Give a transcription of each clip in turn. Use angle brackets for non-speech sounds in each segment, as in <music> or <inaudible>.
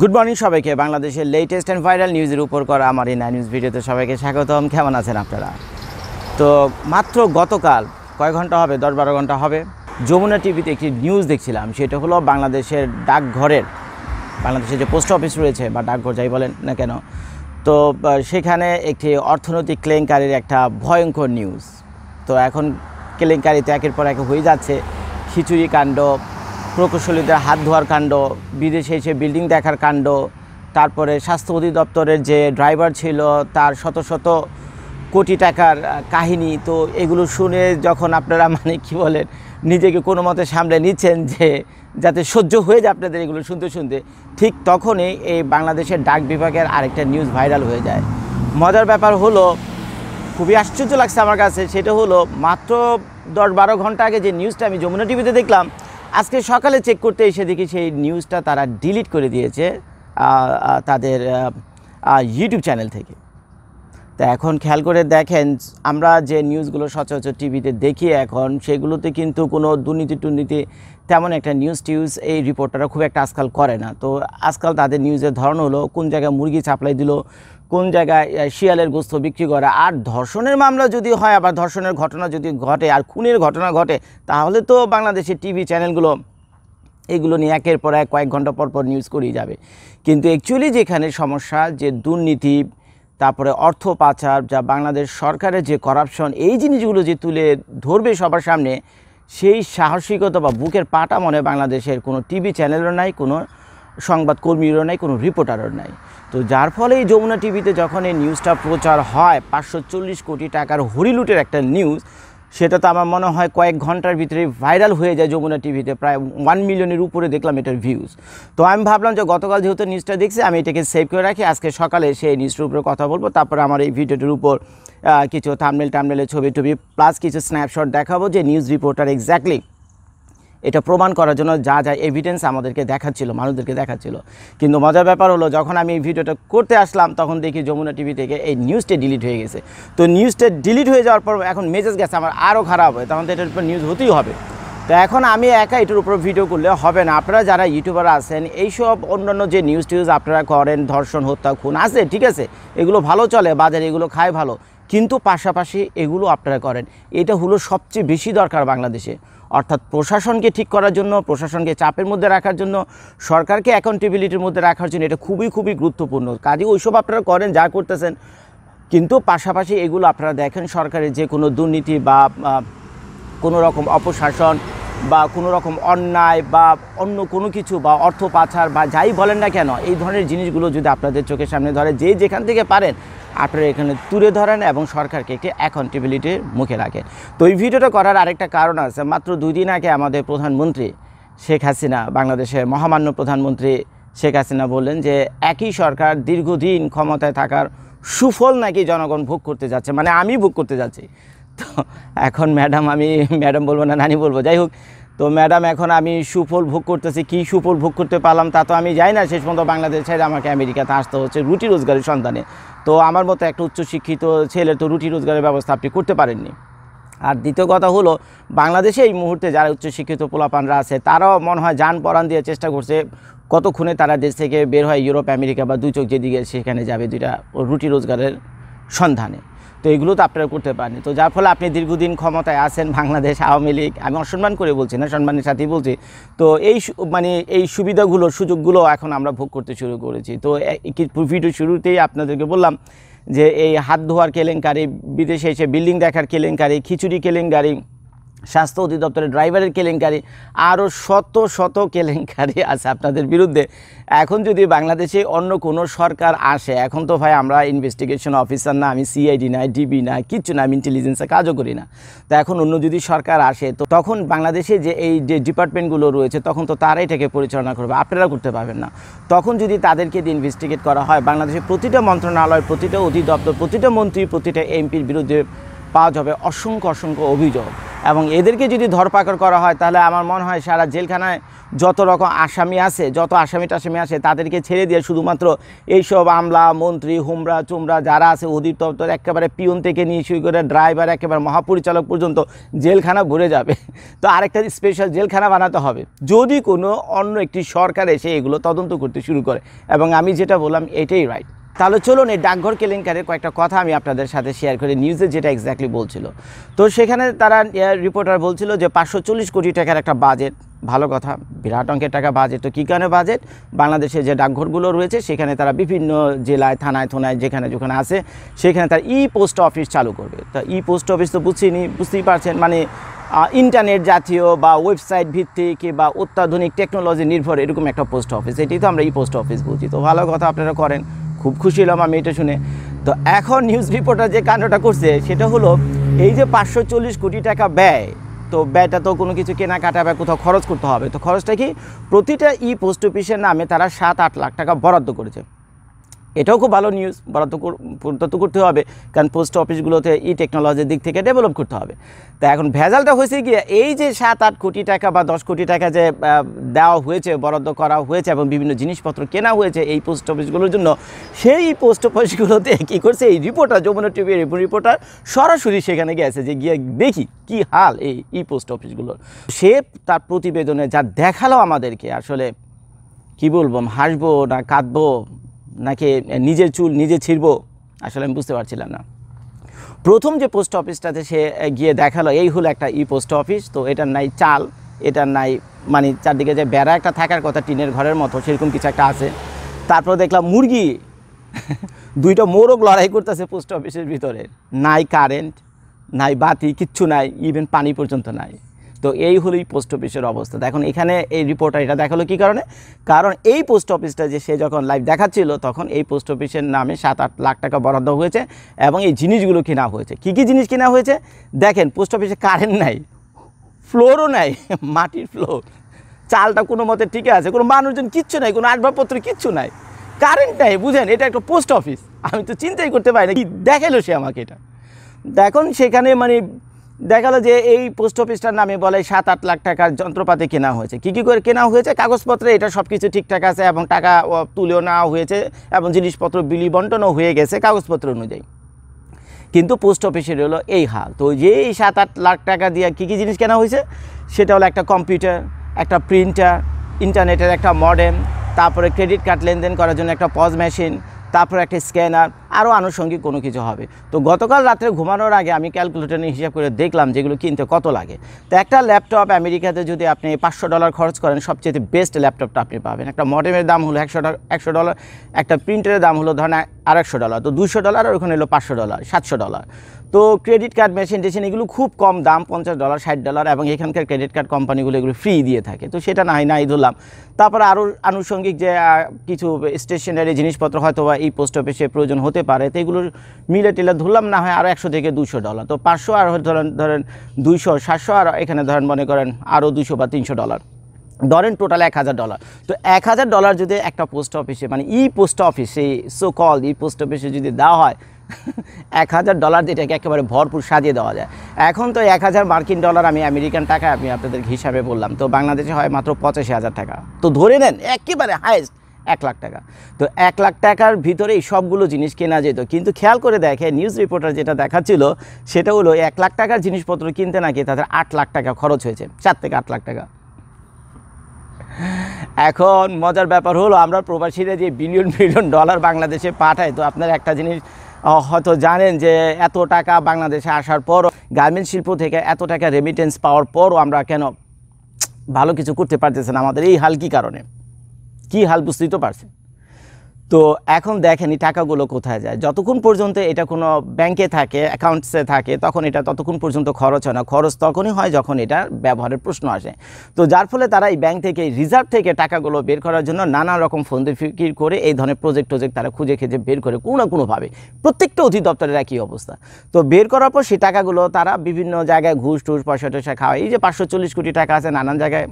good morning সবাইকে বাংলাদেশের latest and viral নিউজের উপর করা আমার এই নিউজ ভিডিওতে সবাইকে স্বাগতম কেমন আছেন আপনারা তো মাত্র গতকাল কয় ঘন্টা হবে দশ বারো ঘন্টা হবে যমুনা টিভিতে একটি নিউজ দেখছিলাম সেটা হলো বাংলাদেশের ডাকঘরের বাংলাদেশের যে পোস্ট অফিস রয়েছে বা ডাকঘর যাই বলেন না কেন তো সেখানে একটি অর্থনৈতিক কেলেঙ্কারির একটা ভয়ঙ্কর নিউজ তো এখন কেলেঙ্কারিতে তো একের পর এক হয়ে যাচ্ছে খিচুড়ি কাণ্ড প্রকৌশলীদের হাত ধোয়ার কাণ্ড বিদেশে এসে বিল্ডিং দেখার কাণ্ড তারপরে স্বাস্থ্য অধিদপ্তরের যে ড্রাইভার ছিল তার শত শত কোটি টাকার কাহিনী তো এগুলো শুনে যখন আপনারা মানে কি বলেন নিজেকে কোনো মতে সামলে নিচ্ছেন যে যাতে সহ্য হয়ে যায় আপনাদের এগুলো শুনতে শুনতে ঠিক তখনই এই বাংলাদেশের ডাক বিভাগের আরেকটা নিউজ ভাইরাল হয়ে যায় মজার ব্যাপার হলো খুবই আশ্চর্য লাগছে আমার কাছে সেটা হলো মাত্র দশ বারো ঘন্টা আগে যে নিউজটা আমি যমুনা টিভিতে দেখলাম আজকে সকালে চেক করতে এসে দেখি সেই নিউজটা তারা ডিলিট করে দিয়েছে তাদের ইউটিউব চ্যানেল থেকে তা এখন খেয়াল করে দেখেন আমরা যে নিউজগুলো সচরাচর টিভিতে দেখি এখন সেগুলোতে কিন্তু কোনো দুর্নীতি টুর্নীতি তেমন একটা নিউজ টিউজ এই রিপোর্টাররা খুব একটা আজকাল করে না তো আজকাল তাদের নিউজের ধরন হলো কোন জায়গায় মুরগি চাপলাই দিল কোন জায়গায় শিয়ালের গোস্ত বিক্রি করা আর ধর্ষণের মামলা যদি হয় আবার ধর্ষণের ঘটনা যদি ঘটে আর খুনের ঘটনা ঘটে তাহলে তো বাংলাদেশের টিভি চ্যানেলগুলো এগুলো নিয়ে একের পর এক কয়েক ঘন্টা পর পর নিউজ করেই যাবে কিন্তু অ্যাকচুয়ালি যেখানে সমস্যা যে দুর্নীতি তারপরে অর্থ পাচার যা বাংলাদেশ সরকারের যে করাপশন এই জিনিসগুলো যে তুলে ধরবে সবার সামনে সেই সাহসিকতা বা বুকের পাটা মনে বাংলাদেশের কোনো টিভি চ্যানেলও নাই কোনো সংবাদকর্মীরও নাই কোনো রিপোর্টারও নাই তো যার ফলে এই যমুনা টিভিতে যখন এই নিউজটা প্রচার হয় পাঁচশো কোটি টাকার হরিলুটের একটা নিউজ সেটা তো আমার মনে হয় কয়েক ঘন্টার ভিতরে ভাইরাল হয়ে যায় যমুনা টিভিতে প্রায় ওয়ান মিলিয়নের উপরে দেখলাম এটার ভিউজ তো আমি ভাবলাম যে গতকাল যেহেতু নিউজটা দেখছি আমি এটাকে সেভ করে রাখি আজকে সকালে সেই নিউজটার উপরে কথা বলবো তারপর আমার এই ভিডিওটির উপর কিছু থামনেল টামনেলের ছবি টবি প্লাস কিছু স্ন্যাপশট দেখাবো যে নিউজ রিপোর্টার এক্স্যাক্টলি এটা প্রমাণ করার জন্য যা যা এভিডেন্স আমাদেরকে দেখাচ্ছিল মানুষদেরকে দেখাচ্ছিল কিন্তু মজার ব্যাপার হলো যখন আমি এই ভিডিওটা করতে আসলাম তখন দেখি যমুনা টিভি থেকে এই নিউজটা ডিলিট হয়ে গেছে তো নিউজটা ডিলিট হয়ে যাওয়ার পর এখন মেসেজ গেছে আমার আরও খারাপ হয় তখন তো এটার উপর নিউজ হতেই হবে তো এখন আমি একা এটার উপর ভিডিও করলে হবে না আপনারা যারা ইউটিউবার আছেন এইসব অন্যান্য যে নিউজ টিউজ আপনারা করেন ধর্ষণ হত্যা খুন আছে ঠিক আছে এগুলো ভালো চলে বাজারে এগুলো খায় ভালো কিন্তু পাশাপাশি এগুলো আপনারা করেন এটা হলো সবচেয়ে বেশি দরকার বাংলাদেশে অর্থাৎ প্রশাসনকে ঠিক করার জন্য প্রশাসনকে চাপের মধ্যে রাখার জন্য সরকারকে অ্যাকাউন্টেবিলিটির মধ্যে রাখার জন্য এটা খুবই খুবই গুরুত্বপূর্ণ কাজে ওইসব আপনারা করেন যা করতেছেন কিন্তু পাশাপাশি এগুলো আপনারা দেখেন সরকারের যে কোনো দুর্নীতি বা কোনো রকম অপশাসন বা কোনো রকম অন্যায় বা অন্য কোনো কিছু বা অর্থ পাচার বা যাই বলেন না কেন এই ধরনের জিনিসগুলো যদি আপনাদের চোখের সামনে ধরে যে যেখান থেকে পারেন আপনারা এখানে তুলে ধরেন এবং সরকারকে একটি অ্যাকাউন্টেবিলিটির মুখে রাখেন তো এই ভিডিওটা করার আরেকটা কারণ আছে মাত্র দুই দিন আগে আমাদের প্রধানমন্ত্রী শেখ হাসিনা বাংলাদেশের মহামান্য প্রধানমন্ত্রী শেখ হাসিনা বললেন যে একই সরকার দীর্ঘদিন ক্ষমতায় থাকার সুফল নাকি জনগণ ভোগ করতে যাচ্ছে মানে আমি ভোগ করতে যাচ্ছি তো এখন ম্যাডাম আমি ম্যাডাম বলবো না নানি বলবো যাই হোক তো ম্যাডাম এখন আমি সুফল ভোগ করতেছি কি সুফল ভোগ করতে পারলাম তা তো আমি যাই না শেষ পর্যন্ত বাংলাদেশ ছেড়ে আমাকে আমেরিকাতে আসতে হচ্ছে রুটি রোজগারের সন্ধানে তো আমার মতো একটা উচ্চশিক্ষিত ছেলে তো রুটি রোজগারের ব্যবস্থা আপনি করতে পারেননি আর দ্বিতীয় কথা হলো বাংলাদেশে এই মুহূর্তে যারা উচ্চশিক্ষিত পোলাপানরা আছে তারাও মনে হয় যান পরাণ দিয়ে চেষ্টা করছে কতক্ষণে তারা দেশ থেকে বের হয় ইউরোপ আমেরিকা বা দুই চোখ যেদিকে সেখানে যাবে দুইটা রুটি রোজগারের সন্ধানে তো এগুলো তো আপনারা করতে পারেন তো যার ফলে আপনি দীর্ঘদিন ক্ষমতায় আছেন বাংলাদেশ আওয়ামী লীগ আমি অসম্মান করে বলছি না সম্মানের সাথেই বলছি তো এই মানে এই সুবিধাগুলো সুযোগগুলো এখন আমরা ভোগ করতে শুরু করেছি তো ভিডিও শুরুতেই আপনাদেরকে বললাম যে এই হাত ধোয়ার কেলেঙ্কারি বিদেশে এসে বিল্ডিং দেখার কেলেঙ্কারি খিচুড়ি কেলেঙ্কারি স্বাস্থ্য অধিদপ্তরের ড্রাইভারের কেলেঙ্কারি আরও শত শত কেলেঙ্কারি আছে আপনাদের বিরুদ্ধে এখন যদি বাংলাদেশে অন্য কোনো সরকার আসে এখন তো ভাই আমরা ইনভেস্টিগেশন অফিসার না আমি সিআইডি না ডিবি না কিচ্ছু না আমি ইন্টেলিজেন্সে কাজও করি না তো এখন অন্য যদি সরকার আসে তো তখন বাংলাদেশে যে এই যে ডিপার্টমেন্টগুলো রয়েছে তখন তো তারাই এটাকে পরিচালনা করবে আপনারা করতে পারবেন না তখন যদি তাদেরকে দিয়ে ইনভেস্টিগেট করা হয় বাংলাদেশের প্রতিটা মন্ত্রণালয় প্রতিটা অধিদপ্তর প্রতিটা মন্ত্রী প্রতিটা এমপির বিরুদ্ধে পাওয়া যাবে অসংখ্য অসংখ্য অভিযোগ এবং এদেরকে যদি ধরপাকড় করা হয় তাহলে আমার মনে হয় সারা জেলখানায় যত রকম আসামি আছে যত আসামি টাসামি আছে তাদেরকে ছেড়ে দিয়ে শুধুমাত্র এইসব আমলা মন্ত্রী হুমরা চুমরা যারা আছে অধিদপ্তর একেবারে পিয়ন থেকে নিয়ে শুরু করে ড্রাইভার একেবারে মহাপরিচালক পর্যন্ত জেলখানা ঘুরে যাবে তো আরেকটা স্পেশাল জেলখানা বানাতে হবে যদি কোনো অন্য একটি সরকার এসে এগুলো তদন্ত করতে শুরু করে এবং আমি যেটা বললাম এটাই রাইট তাহলে চলুন এই ডাকঘর কেলেঙ্কারের কয়েকটা কথা আমি আপনাদের সাথে শেয়ার করি নিউজে যেটা এক্স্যাক্টলি বলছিল তো সেখানে তারা রিপোর্টার বলছিল যে পাঁচশো কোটি টাকার একটা বাজেট ভালো কথা বিরাট অঙ্কের টাকা বাজেট তো কী কারণে বাজেট বাংলাদেশে যে ডাকঘরগুলো রয়েছে সেখানে তারা বিভিন্ন জেলায় থানায় থানায় যেখানে যেখানে আছে সেখানে তারা ই পোস্ট অফিস চালু করবে তা ই পোস্ট অফিস তো বুঝিনি বুঝতেই পারছেন মানে ইন্টারনেট জাতীয় বা ওয়েবসাইট ভিত্তিক বা অত্যাধুনিক টেকনোলজি নির্ভর এরকম একটা পোস্ট অফিস এটি তো আমরা ই পোস্ট অফিস বুঝি তো ভালো কথা আপনারা করেন খুব খুশি হলাম আমি এটা শুনে তো এখন নিউজ রিপোর্টার যে কাণ্ডটা করছে সেটা হলো এই যে পাঁচশো কোটি টাকা ব্যয় তো ব্যয়টা তো কোনো কিছু কেনাকাটা বা কোথাও খরচ করতে হবে তো খরচটা কি প্রতিটা ই পোস্ট অফিসের নামে তারা সাত আট লাখ টাকা বরাদ্দ করেছে এটাও খুব ভালো নিউজ বরাদ্দ বরাদ্দ করতে হবে কারণ পোস্ট অফিসগুলোতে ই টেকনোলজির দিক থেকে ডেভেলপ করতে হবে তা এখন ভেজালটা হয়েছে গিয়ে এই যে সাত আট কোটি টাকা বা দশ কোটি টাকা যে দেওয়া হয়েছে বরাদ্দ করা হয়েছে এবং বিভিন্ন জিনিসপত্র কেনা হয়েছে এই পোস্ট অফিসগুলোর জন্য সেই পোস্ট অফিসগুলোতে কী করছে এই রিপোর্টার যমুনা টিভির রিপোর্টার সরাসরি সেখানে গিয়েছে যে গিয়ে দেখি কি হাল এই ই পোস্ট অফিসগুলোর সে তার প্রতিবেদনে যা দেখালো আমাদেরকে আসলে কি বলবো হাসবো না কাঁদবো নাকি নিজের চুল নিজে ছিঁড়ব আসলে আমি বুঝতে পারছিলাম না প্রথম যে পোস্ট অফিসটাতে সে গিয়ে দেখালো এই হলো একটা ই পোস্ট অফিস তো এটার নাই চাল এটার নাই মানে চারদিকে যে বেড়া একটা থাকার কথা টিনের ঘরের মতো সেরকম কিছু একটা আছে তারপর দেখলাম মুরগি <laughs> দুইটা মোরগ লড়াই করতেছে পোস্ট অফিসের ভিতরে নাই কারেন্ট নাই বাতি কিচ্ছু নাই ইভেন পানি পর্যন্ত নাই তো এই হলোই পোস্ট অফিসের অবস্থা দেখুন এখানে এই রিপোর্টার এটা দেখালো কী কারণে কারণ এই পোস্ট অফিসটা যে সে যখন লাইভ দেখাচ্ছিল তখন এই পোস্ট অফিসের নামে সাত আট লাখ টাকা বরাদ্দ হয়েছে এবং এই জিনিসগুলো কেনা হয়েছে কী কী জিনিস কেনা হয়েছে দেখেন পোস্ট অফিসে কারেন্ট নাই ফ্লোরও নাই মাটির ফ্লোর চালটা কোনো মতে ঠিকই আছে কোনো মানুষজন কিচ্ছু নাই কোনো আসবাবপত্র কিচ্ছু নাই কারেন্ট নাই বুঝেন এটা একটা পোস্ট অফিস আমি তো চিন্তাই করতে পারি না কি দেখালো সে আমাকে এটা দেখুন সেখানে মানে দেখা গেলো যে এই পোস্ট অফিসটার নামে বলে সাত আট লাখ টাকার যন্ত্রপাতি কেনা হয়েছে কী কী করে কেনা হয়েছে কাগজপত্রে এটা সব কিছু ঠিকঠাক আছে এবং টাকা তুলেও নেওয়া হয়েছে এবং জিনিসপত্র বিলি বন্টনও হয়ে গেছে কাগজপত্র অনুযায়ী কিন্তু পোস্ট অফিসের হলো এই হাল তো যে এই সাত আট লাখ টাকা দিয়ে কী কী জিনিস কেনা হয়েছে সেটা হলো একটা কম্পিউটার একটা প্রিন্টার ইন্টারনেটের একটা মডেম তারপরে ক্রেডিট কার্ড লেনদেন করার জন্য একটা পজ মেশিন তারপর একটা স্ক্যানার আরও আনুষঙ্গিক কোনো কিছু হবে তো গতকাল রাত্রে ঘুমানোর আগে আমি ক্যালকুলেটর নিয়ে হিসাব করে দেখলাম যেগুলো কিনতে কত লাগে তো একটা ল্যাপটপ আমেরিকাতে যদি আপনি পাঁচশো ডলার খরচ করেন সবচেয়ে বেস্ট ল্যাপটপটা আপনি পাবেন একটা মডেমের দাম হলো একশো একশো ডলার একটা প্রিন্টারের দাম হলো ধরেন আড়াইশো ডলার তো দুশো ডলার আর ওখানে এলো পাঁচশো ডলার সাতশো ডলার তো ক্রেডিট কার্ড মেশিন টেশিন এগুলো খুব কম দাম পঞ্চাশ ডলার ষাট ডলার এবং এখানকার ক্রেডিট কার্ড কোম্পানিগুলো এগুলো ফ্রি দিয়ে থাকে তো সেটা নাই নাই ধরলাম তারপরে আরও আনুষঙ্গিক যে কিছু স্টেশনারি জিনিসপত্র হয়তো বা এই পোস্ট অফিসে প্রয়োজন হতে পারে তো এগুলো মিলে টিলে ধরলাম না হয় আরও একশো থেকে দুশো ডলার তো পাঁচশো আর ধরেন ধরেন দুইশো সাতশো আর এখানে ধরেন মনে করেন আরও দুশো বা তিনশো ডলার ধরেন টোটাল এক হাজার ডলার তো এক হাজার ডলার যদি একটা পোস্ট অফিসে মানে ই পোস্ট অফিসে সো কল ই পোস্ট অফিসে যদি দেওয়া হয় এক হাজার ডলার দিয়ে এটাকে একেবারে ভরপুর সাজিয়ে দেওয়া যায় এখন তো এক হাজার মার্কিন ডলার আমি আমেরিকান টাকা আমি আপনাদের হিসাবে বললাম তো বাংলাদেশে হয় মাত্র পঁচাশি হাজার টাকা তো ধরে নেন একেবারে হায়েস্ট এক লাখ টাকা তো এক লাখ টাকার ভিতরেই সবগুলো জিনিস কেনা যেত কিন্তু খেয়াল করে দেখে নিউজ রিপোর্টার যেটা দেখাচ্ছিল সেটা হলো এক লাখ টাকার জিনিসপত্র কিনতে নাকি তাদের আট লাখ টাকা খরচ হয়েছে চার থেকে আট লাখ টাকা এখন মজার ব্যাপার হলো আমরা প্রবাসীরা যে বিলিয়ন বিলিয়ন ডলার বাংলাদেশে পাঠাই তো আপনার একটা জিনিস হয়তো জানেন যে এত টাকা বাংলাদেশে আসার পরও গার্মেন্ট শিল্প থেকে এত টাকা রেমিটেন্স পাওয়ার পরও আমরা কেন ভালো কিছু করতে পারতেছেন না আমাদের এই হাল কী কারণে কী হাল বুঝতেই তো পারছেন তো এখন দেখেনি টাকাগুলো কোথায় যায় যতক্ষণ পর্যন্ত এটা কোনো ব্যাংকে থাকে অ্যাকাউন্টসে থাকে তখন এটা ততক্ষণ পর্যন্ত খরচ হয় না খরচ তখনই হয় যখন এটা ব্যবহারের প্রশ্ন আসে তো যার ফলে তারা এই ব্যাংক থেকে রিজার্ভ থেকে টাকাগুলো বের করার জন্য নানা রকম ফন্দে ফিকির করে এই ধরনের প্রজেক্ট টোজেক্ট তারা খুঁজে খুঁজে বের করে কোনো না কোনোভাবে প্রত্যেকটা অধিদপ্তরের একই অবস্থা তো বের করার পর সেই টাকাগুলো তারা বিভিন্ন জায়গায় ঘুষ টুস পয়সা টয়সা খাওয়া এই যে পাঁচশো কোটি টাকা আছে নানান জায়গায়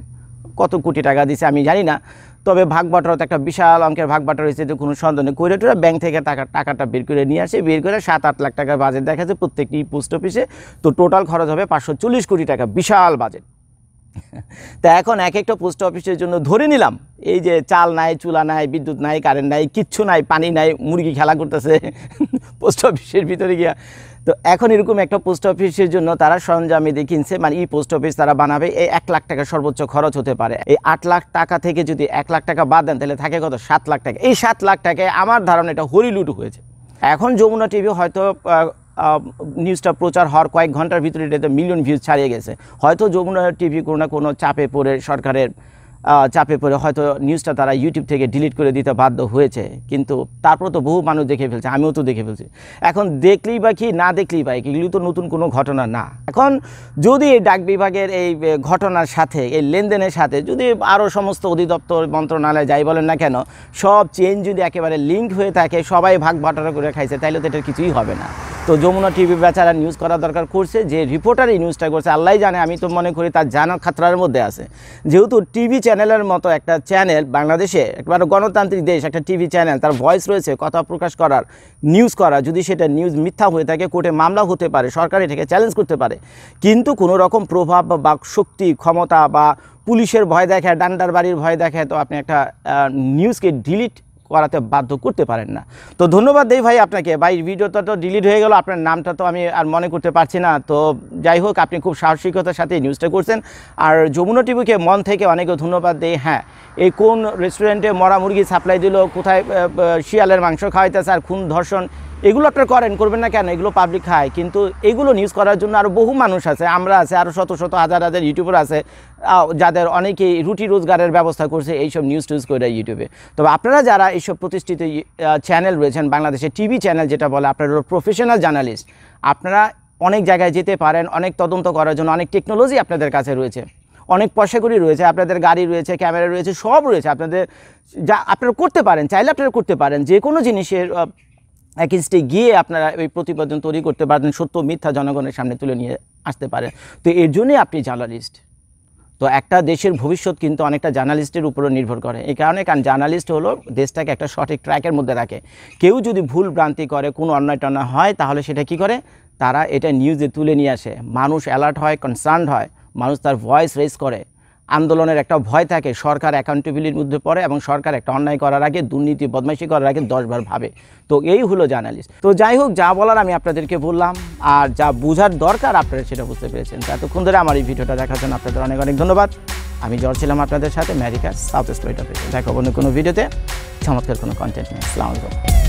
কত কোটি টাকা দিছে আমি জানি না তবে ভাগ বাটোয়ারাতে একটা বিশাল অঙ্কের ভাগ বাটার হয়েছে কোনো সন্দেহ নেই করে টোরা ব্যাংক থেকে টাকা টাকাটা বের করে নিয়ে আসে বের করে সাত আট লাখ টাকার বাজেট দেখা যায় প্রত্যেকটি পোস্ট অফিসে তো টোটাল খরচ হবে পাঁচশো চল্লিশ কোটি টাকা বিশাল বাজেট তা এখন এক একটা পোস্ট অফিসের জন্য ধরে নিলাম এই যে চাল নাই চুলা নাই বিদ্যুৎ নাই কারেন্ট নাই কিচ্ছু নাই পানি নাই মুরগি খেলা করতেছে পোস্ট <laughs> অফিসের ভিতরে গিয়া তো এখন এরকম একটা পোস্ট অফিসের জন্য তারা সরঞ্জামিদি কিনছে মানে ই পোস্ট অফিস তারা বানাবে এই এক লাখ টাকা সর্বোচ্চ খরচ হতে পারে এই আট লাখ টাকা থেকে যদি এক লাখ টাকা বাদ দেন তাহলে থাকে কত সাত লাখ টাকা এই সাত লাখ টাকায় আমার ধারণা এটা হরিলুট হয়েছে এখন যমুনা টিভি হয়তো নিউজটা প্রচার হওয়ার কয়েক ঘন্টার ভিতরে এটা মিলিয়ন ভিউজ ছাড়িয়ে গেছে হয়তো যমুনা টিভি কোনো না কোনো চাপে পড়ে সরকারের চাপে পড়ে হয়তো নিউজটা তারা ইউটিউব থেকে ডিলিট করে দিতে বাধ্য হয়েছে কিন্তু তারপর তো বহু মানুষ দেখে ফেলছে আমিও তো দেখে ফেলছি এখন দেখলেই বা কি না দেখলেই বা এগুলি তো নতুন কোনো ঘটনা না এখন যদি এই ডাক বিভাগের এই ঘটনার সাথে এই লেনদেনের সাথে যদি আরও সমস্ত অধিদপ্তর মন্ত্রণালয় যাই বলেন না কেন সব চেঞ্জ যদি একেবারে লিঙ্ক হয়ে থাকে সবাই ভাগ ভাটারা করে খাইছে তাহলে তো এটার কিছুই হবে না তো যমুনা টিভি বেচারা নিউজ করা দরকার করছে যে রিপোর্টার এই নিউজটা করছে আল্লাহ জানে আমি তো মনে করি তার জানার খাতরার মধ্যে আছে যেহেতু টিভি চ্যানেলের মতো একটা চ্যানেল বাংলাদেশে একবার গণতান্ত্রিক দেশ একটা টিভি চ্যানেল তার ভয়েস রয়েছে কথা প্রকাশ করার নিউজ করা যদি সেটা নিউজ মিথ্যা হয়ে থাকে কোর্টে মামলা হতে পারে সরকার এটাকে চ্যালেঞ্জ করতে পারে কিন্তু কোনো রকম প্রভাব বা শক্তি ক্ষমতা বা পুলিশের ভয় দেখায় ডান্ডার বাড়ির ভয় দেখায় তো আপনি একটা নিউজকে ডিলিট করাতে বাধ্য করতে পারেন না তো ধন্যবাদ দেই ভাই আপনাকে ভাই ভিডিওটা তো ডিলিট হয়ে গেল আপনার নামটা তো আমি আর মনে করতে পারছি না তো যাই হোক আপনি খুব সাহসিকতার সাথে নিউজটা করছেন আর যমুনা টিভিকে মন থেকে অনেক ধন্যবাদ দেই হ্যাঁ এই কোন রেস্টুরেন্টে মরা মুরগি সাপ্লাই দিল কোথায় শিয়ালের মাংস খাওয়াইতেছে আর খুন ধর্ষণ এগুলো আপনার করেন করবেন না কেন এগুলো পাবলিক খায় কিন্তু এগুলো নিউজ করার জন্য আরও বহু মানুষ আছে আমরা আছে আরও শত শত হাজার হাজার ইউটিউবার আছে যাদের অনেকেই রুটি রোজগারের ব্যবস্থা করছে এইসব নিউজ টিউজ করে ইউটিউবে তবে আপনারা যারা এইসব প্রতিষ্ঠিত চ্যানেল রয়েছেন বাংলাদেশে টিভি চ্যানেল যেটা বলে আপনার প্রফেশনাল জার্নালিস্ট আপনারা অনেক জায়গায় যেতে পারেন অনেক তদন্ত করার জন্য অনেক টেকনোলজি আপনাদের কাছে রয়েছে অনেক পয়সা করি রয়েছে আপনাদের গাড়ি রয়েছে ক্যামেরা রয়েছে সব রয়েছে আপনাদের যা আপনারা করতে পারেন চাইলে আপনারা করতে পারেন যে কোনো জিনিসের একিনস্টে গিয়ে আপনারা ওই প্রতিবেদন তৈরি করতে পারেন সত্য মিথ্যা জনগণের সামনে তুলে নিয়ে আসতে পারে তো এর জন্যই আপনি জার্নালিস্ট তো একটা দেশের ভবিষ্যৎ কিন্তু অনেকটা জার্নালিস্টের উপরও নির্ভর করে এই কারণে কারণ জার্নালিস্ট হলো দেশটাকে একটা সঠিক ট্র্যাকের মধ্যে রাখে কেউ যদি ভুল ভ্রান্তি করে কোনো অন্যায় টনা হয় তাহলে সেটা কি করে তারা এটা নিউজে তুলে নিয়ে আসে মানুষ অ্যালার্ট হয় কনসার্ন হয় মানুষ তার ভয়েস রেস করে আন্দোলনের একটা ভয় থাকে সরকার অ্যাকাউন্টেবিলিটির মধ্যে পড়ে এবং সরকার একটা অন্যায় করার আগে দুর্নীতি বদমাইশি করার আগে দশবার ভাবে তো এই হলো জার্নালিস্ট তো যাই হোক যা বলার আমি আপনাদেরকে বললাম আর যা বোঝার দরকার আপনারা সেটা বুঝতে পেরেছেন এতক্ষণ ধরে আমার এই ভিডিওটা দেখার জন্য আপনাদের অনেক অনেক ধন্যবাদ আমি জ্বর ছিলাম আপনাদের সাথে ম্যারিকা সাউথ স্টোরিটা পেতে অন্য কোনো ভিডিওতে চমৎকার কোনো কন্টেন্ট নেই আসসালামু আলাইকুম